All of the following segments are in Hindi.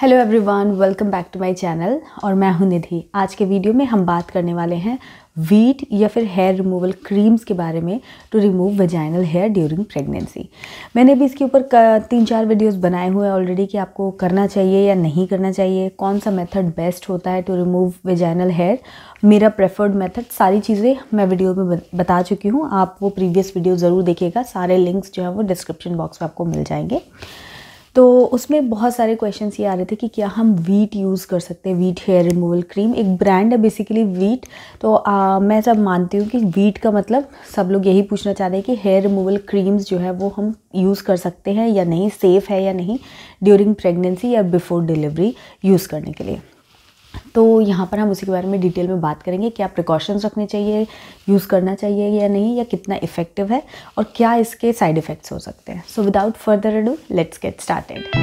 hello everyone welcome back to my channel और मैं हूं निधि आज के वीडियो में हम बात करने वाले हैं वीट या फिर हेयर रिमूवल क्रीम्स के बारे में to remove vaginal hair during pregnancy मैंने भी इसके ऊपर तीन चार वीडियोस बनाए हुए हैं ऑलरेडी कि आपको करना चाहिए या नहीं करना चाहिए कौन सा मेथड बेस्ट होता है टू रिमूव वेजाइनल हेयर मेरा प्रेफर्ड मेथड सारी चीज़ें मैं वीडियो में बता चुकी हूँ आप वो प्रीवियस वीडियो ज़रूर देखिएगा सारे लिंक्स जो है वो डिस्क्रिप्शन बॉक्स में आपको मिल जाएंगे तो उसमें बहुत सारे क्वेश्चन ये आ रहे थे कि क्या हम वीट यूज़ कर सकते हैं वीट हेयर रिमूवल क्रीम एक ब्रांड है बेसिकली वीट तो आ, मैं सब मानती हूँ कि वीट का मतलब सब लोग यही पूछना चाहते हैं कि हेयर रिमूवल क्रीम्स जो है वो हम यूज़ कर सकते हैं या नहीं सेफ़ है या नहीं ड्यूरिंग प्रेगनेंसी या बिफोर डिलीवरी यूज़ करने के लिए तो यहाँ पर हम उसी के बारे में डिटेल में बात करेंगे क्या प्रिकॉशंस रखने चाहिए यूज़ करना चाहिए या नहीं या कितना इफ़ेक्टिव है और क्या इसके साइड इफ़ेक्ट्स हो सकते हैं so without further do let's get started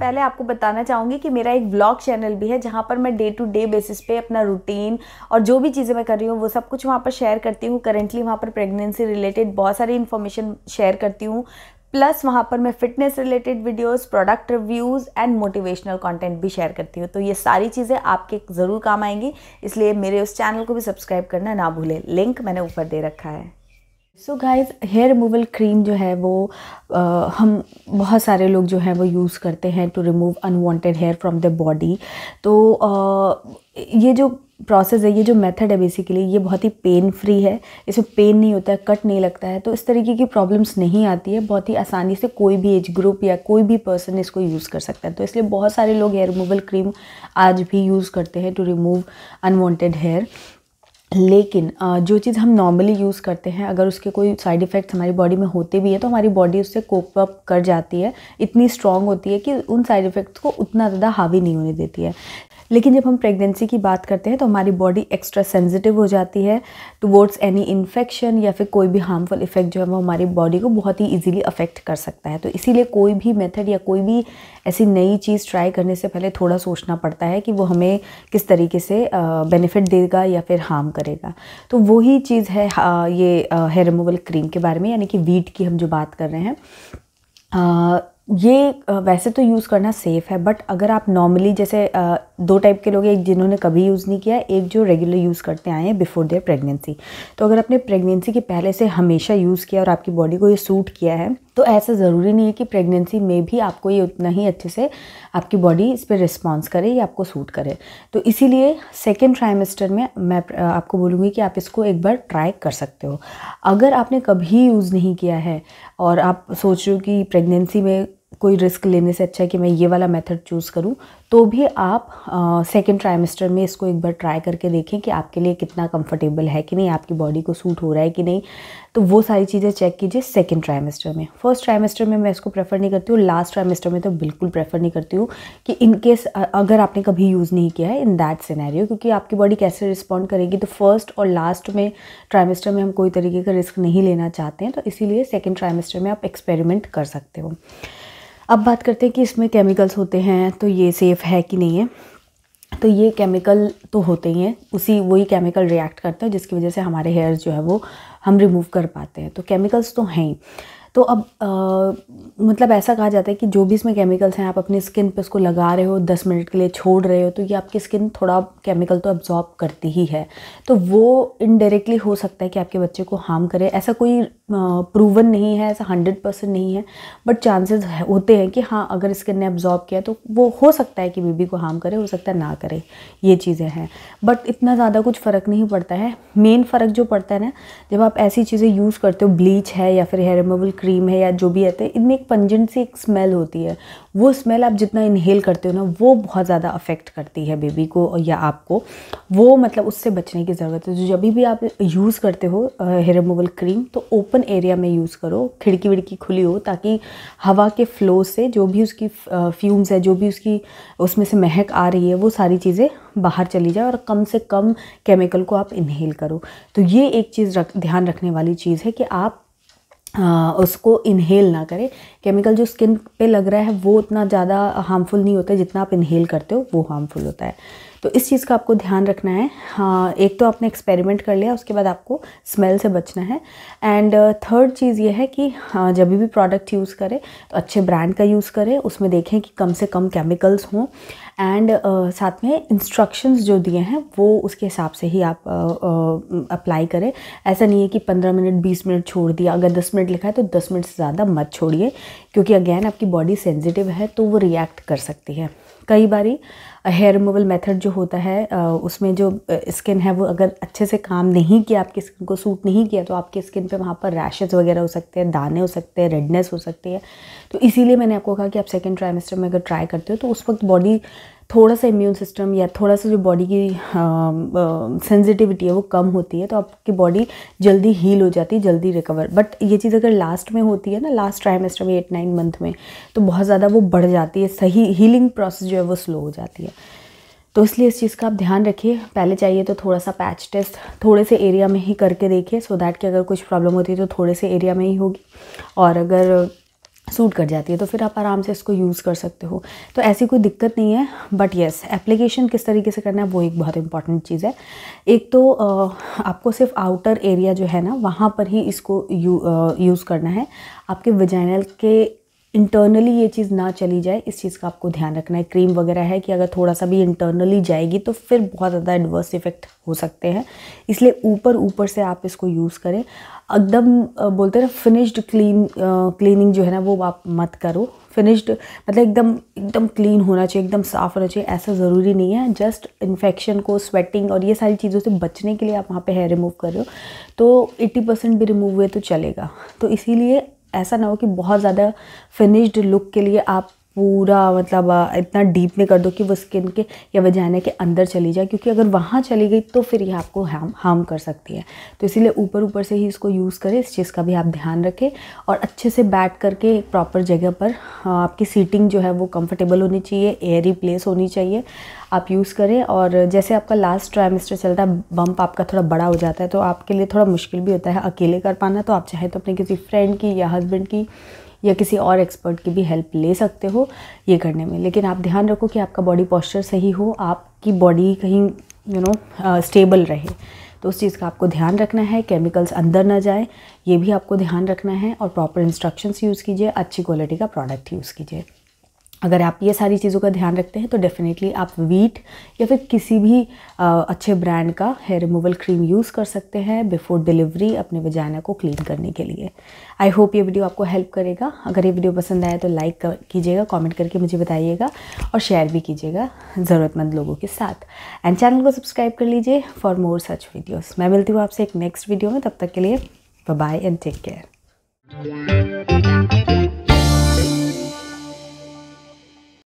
पहले आपको बताना चाहूँगी कि मेरा एक ब्लॉग चैनल भी है जहाँ पर मैं डे टू डे बेसिस पे अपना रूटीन और जो भी चीज़ें मैं कर रही हूँ वो सब कुछ वहाँ पर शेयर करती हूँ करेंटली वहाँ पर प्रेगनेंसी रिलेटेड बहुत सारी इन्फॉर्मेशन शेयर करती हूँ प्लस वहाँ पर मैं fitness related videos product reviews and motivational content भी शेयर करती हूँ तो ये सारी चीज़ें आपके ज़रूर काम आएंगी इसलिए मेरे उस चैनल को भी सब्सक्राइब करना ना भूलें लिंक मैंने ऊपर दे रखा है so guys hair removal cream जो है वो आ, हम बहुत सारे लोग जो हैं वो यूज़ करते हैं to remove unwanted hair from the body तो आ, ये जो प्रोसेस है ये जो मेथड है बेसिकली ये बहुत ही पेन फ्री है इसमें पेन नहीं होता है कट नहीं लगता है तो इस तरीके की प्रॉब्लम्स नहीं आती है बहुत ही आसानी से कोई भी एज ग्रुप या कोई भी पर्सन इसको यूज़ कर सकता है तो इसलिए बहुत सारे लोग हेयर रिमूवल क्रीम आज भी यूज़ करते हैं टू रिमूव अनवांटेड हेयर लेकिन जो चीज़ हम नॉर्मली यूज़ करते हैं अगर उसके कोई साइड इफ़ेक्ट्स हमारी बॉडी में होते भी है तो हमारी बॉडी उससे कोप अप कर जाती है इतनी स्ट्रांग होती है कि उन साइड इफ़ेक्ट्स को उतना ज़्यादा हावी नहीं होने देती है लेकिन जब हम प्रेगनेंसी की बात करते हैं तो हमारी बॉडी एक्स्ट्रा सेंसिटिव हो जाती है टुवर्ड्स एनी इन्फेक्शन या फिर कोई भी हार्मफुल इफेक्ट जो है वो हमारी बॉडी को बहुत ही ईजिली अफेक्ट कर सकता है तो इसीलिए कोई भी मेथड या कोई भी ऐसी नई चीज़ ट्राई करने से पहले थोड़ा सोचना पड़ता है कि वो हमें किस तरीके से बेनिफिट देगा या फिर हार्म करेगा तो वही चीज़ है ये हेयर रिमूवल क्रीम के बारे में यानी कि वीट की हम जो बात कर रहे हैं ये वैसे तो यूज़ करना सेफ़ है बट अगर आप नॉर्मली जैसे दो टाइप के लोग हैं एक जिन्होंने कभी यूज़ नहीं किया एक जो रेगुलर यूज़ करते आए हैं बिफोर देयर प्रेगनेंसी तो अगर आपने प्रेगनेंसी के पहले से हमेशा यूज़ किया और आपकी बॉडी को ये सूट किया है तो ऐसा ज़रूरी नहीं है कि प्रेगनेंसी में भी आपको ये उतना ही अच्छे से आपकी बॉडी इस पर रिस्पॉन्स करे या आपको सूट करे तो इसीलिए सेकेंड ट्राइमेस्टर में मैं आपको बोलूँगी कि आप इसको एक बार ट्राई कर सकते हो अगर आपने कभी यूज़ नहीं किया है और आप सोच रहे हो कि प्रेगनेंसी में कोई रिस्क लेने से अच्छा है कि मैं ये वाला मेथड चूज़ करूं तो भी आप सेकेंड ट्राइमेस्टर में इसको एक बार ट्राई करके देखें कि आपके लिए कितना कंफर्टेबल है कि नहीं आपकी बॉडी को सूट हो रहा है कि नहीं तो वो सारी चीज़ें चेक कीजिए सेकेंड ट्राइमेस्टर में फर्स्ट ट्राइमेस्टर में मैं इसको प्रेफर नहीं करती हूँ लास्ट ट्राइमेस्टर में तो बिल्कुल प्रेफर नहीं करती हूँ कि इनकेस अगर आपने कभी यूज़ नहीं किया है इन दैट सिनेरियो क्योंकि आपकी बॉडी कैसे रिस्पॉन्ड करेगी तो फर्स्ट और लास्ट में ट्राइमेस्टर में हम कोई तरीके का रिस्क नहीं लेना चाहते हैं तो इसीलिए सेकेंड ट्राइमेस्टर में आप एक्सपेरिमेंट कर सकते हो अब बात करते हैं कि इसमें केमिकल्स होते हैं तो ये सेफ़ है कि नहीं है तो ये केमिकल तो होते ही हैं उसी वही केमिकल रिएक्ट करते हैं जिसकी वजह से हमारे हेयर जो है वो हम रिमूव कर पाते हैं तो केमिकल्स तो हैं ही तो अब आ, मतलब ऐसा कहा जाता है कि जो भी इसमें केमिकल्स हैं आप अपनी स्किन पे उसको लगा रहे हो दस मिनट के लिए छोड़ रहे हो तो ये आपकी स्किन थोड़ा केमिकल तो अब्जॉर्ब करती ही है तो वो इनडायरेक्टली हो सकता है कि आपके बच्चे को हार्म करे ऐसा कोई प्रूवन नहीं है ऐसा हंड्रेड परसेंट नहीं है बट चांसेस होते हैं कि हाँ अगर इसके ने एब्जॉर्ब किया तो वो हो सकता है कि बेबी को हार्म करे हो सकता है ना करे ये चीज़ें हैं बट इतना ज़्यादा कुछ फ़र्क नहीं पड़ता है मेन फ़र्क जो पड़ता है ना जब आप ऐसी चीज़ें यूज़ करते हो ब्लीच है या फिर हेयर रिमूवल क्रीम है या जो भी रहते हैं इनमें एक पंजेंट सी एक स्मेल होती है वो स्मेल आप जितना इनहेल करते हो ना वो बहुत ज़्यादा अफेक्ट करती है बेबी को या आपको वो मतलब उससे बचने की ज़रूरत है तो जब भी आप यूज़ करते हो हेयर रिमूवल क्रीम तो ओपन ओपन एरिया में यूज़ करो खिड़की विड़की खुली हो ताकि हवा के फ्लो से जो भी उसकी फ्यूम्स है जो भी उसकी उसमें से महक आ रही है वो सारी चीज़ें बाहर चली जाए और कम से कम केमिकल को आप इनहेल करो तो ये एक चीज़ रख ध्यान रखने वाली चीज़ है कि आप आ, उसको इनहेल ना करें केमिकल जो स्किन पे लग रहा है वो उतना ज़्यादा हार्मफुल नहीं होता जितना आप इनहेल करते हो वो हार्मफुल होता है तो इस चीज़ का आपको ध्यान रखना है हाँ एक तो आपने एक्सपेरिमेंट कर लिया उसके बाद आपको स्मेल से बचना है एंड थर्ड uh, चीज़ ये है कि हाँ जब भी प्रोडक्ट यूज़ करें तो अच्छे ब्रांड का यूज़ करें उसमें देखें कि कम से कम केमिकल्स हों एंड uh, साथ में इंस्ट्रक्शंस जो दिए हैं वो उसके हिसाब से ही आप अप्लाई uh, uh, करें ऐसा नहीं है कि पंद्रह मिनट बीस मिनट छोड़ दिया अगर दस मिनट लिखा है तो दस मिनट से ज़्यादा मत छोड़िए क्योंकि अगेन आपकी बॉडी सेंसिटिव है तो वो रिएक्ट कर सकती है कई बारी हेयर रिमूवल मेथड जो होता है उसमें जो स्किन है वो अगर अच्छे से काम नहीं किया आपकी स्किन को सूट नहीं किया तो आपकी स्किन पे वहाँ पर रैशेज़ वगैरह हो सकते हैं दाने हो सकते हैं रेडनेस हो सकती है तो इसीलिए मैंने आपको कहा कि आप सेकेंड ट्राइमेस्टर में अगर ट्राई करते हो तो उस वक्त बॉडी थोड़ा सा इम्यून सिस्टम या थोड़ा सा जो बॉडी की सेंसिटिविटी है वो कम होती है तो आपकी बॉडी जल्दी हील हो जाती है जल्दी रिकवर बट ये चीज़ अगर लास्ट में होती है ना लास्ट ट्राइमेस्टर में एट नाइन मंथ में तो बहुत ज़्यादा वो बढ़ जाती है सही हीलिंग प्रोसेस जो है वो स्लो हो जाती है तो इसलिए इस चीज़ का आप ध्यान रखिए पहले चाहिए तो थोड़ा सा पैच टेस्ट थोड़े से एरिया में ही करके देखिए सो दैट कि अगर कुछ प्रॉब्लम होती है तो थोड़े से एरिया में ही होगी और अगर सूट कर जाती है तो फिर आप आराम से इसको यूज़ कर सकते हो तो ऐसी कोई दिक्कत नहीं है बट येस एप्लीकेशन किस तरीके से करना है वो एक बहुत इंपॉर्टेंट चीज़ है एक तो आपको सिर्फ आउटर एरिया जो है ना वहाँ पर ही इसको यू, यूज़ करना है आपके विजाइनल के इंटरनली ये चीज़ ना चली जाए इस चीज़ का आपको ध्यान रखना है क्रीम वगैरह है कि अगर थोड़ा सा भी इंटरनली जाएगी तो फिर बहुत ज़्यादा एडवर्स इफेक्ट हो सकते हैं इसलिए ऊपर ऊपर से आप इसको यूज़ करें एकदम बोलते ना फिनिश्ड क्लीन क्लीनिंग जो है ना वो आप मत करो फिनिश्ड मतलब एकदम एकदम क्लीन होना चाहिए एकदम साफ़ होना चाहिए ऐसा ज़रूरी नहीं है जस्ट इन्फेक्शन को स्वेटिंग और ये सारी चीज़ों से बचने के लिए आप वहाँ पे हेयर रिमूव कर रहे हो तो 80 परसेंट भी रिमूव हुए तो चलेगा तो इसीलिए ऐसा ना हो कि बहुत ज़्यादा फिनिश्ड लुक के लिए आप पूरा मतलब इतना डीप में कर दो कि वो स्किन के या वजाना के अंदर चली जाए क्योंकि अगर वहाँ चली गई तो फिर ये आपको हार्म हार्म कर सकती है तो इसीलिए ऊपर ऊपर से ही इसको यूज़ करें इस चीज़ का भी आप ध्यान रखें और अच्छे से बैठ करके एक प्रॉपर जगह पर आपकी सीटिंग जो है वो कंफर्टेबल होनी चाहिए एयरी प्लेस होनी चाहिए आप यूज़ करें और जैसे आपका लास्ट ट्राइमेस्टर चलता है बम्प आपका थोड़ा बड़ा हो जाता है तो आपके लिए थोड़ा मुश्किल भी होता है अकेले कर पाना तो आप चाहे तो अपने किसी फ्रेंड की या हस्बैंड की या किसी और एक्सपर्ट की भी हेल्प ले सकते हो ये करने में लेकिन आप ध्यान रखो कि आपका बॉडी पॉस्चर सही हो आपकी बॉडी कहीं यू नो स्टेबल रहे तो उस चीज़ का आपको ध्यान रखना है केमिकल्स अंदर ना जाए ये भी आपको ध्यान रखना है और प्रॉपर इंस्ट्रक्शंस यूज़ कीजिए अच्छी क्वालिटी का प्रोडक्ट यूज़ कीजिए अगर आप ये सारी चीज़ों का ध्यान रखते हैं तो डेफ़िनेटली आप वीट या फिर किसी भी आ, अच्छे ब्रांड का हेयर रिमूवल क्रीम यूज़ कर सकते हैं बिफोर डिलीवरी अपने वजाना को क्लीन करने के लिए आई होप ये वीडियो आपको हेल्प करेगा अगर ये वीडियो पसंद आया तो लाइक कीजिएगा कमेंट करके मुझे बताइएगा और शेयर भी कीजिएगा ज़रूरतमंद लोगों के साथ एंड चैनल को सब्सक्राइब कर लीजिए फॉर मोर सच वीडियोज़ मैं मिलती हूँ आपसे एक नेक्स्ट वीडियो में तब तक के लिए बाय एंड टेक केयर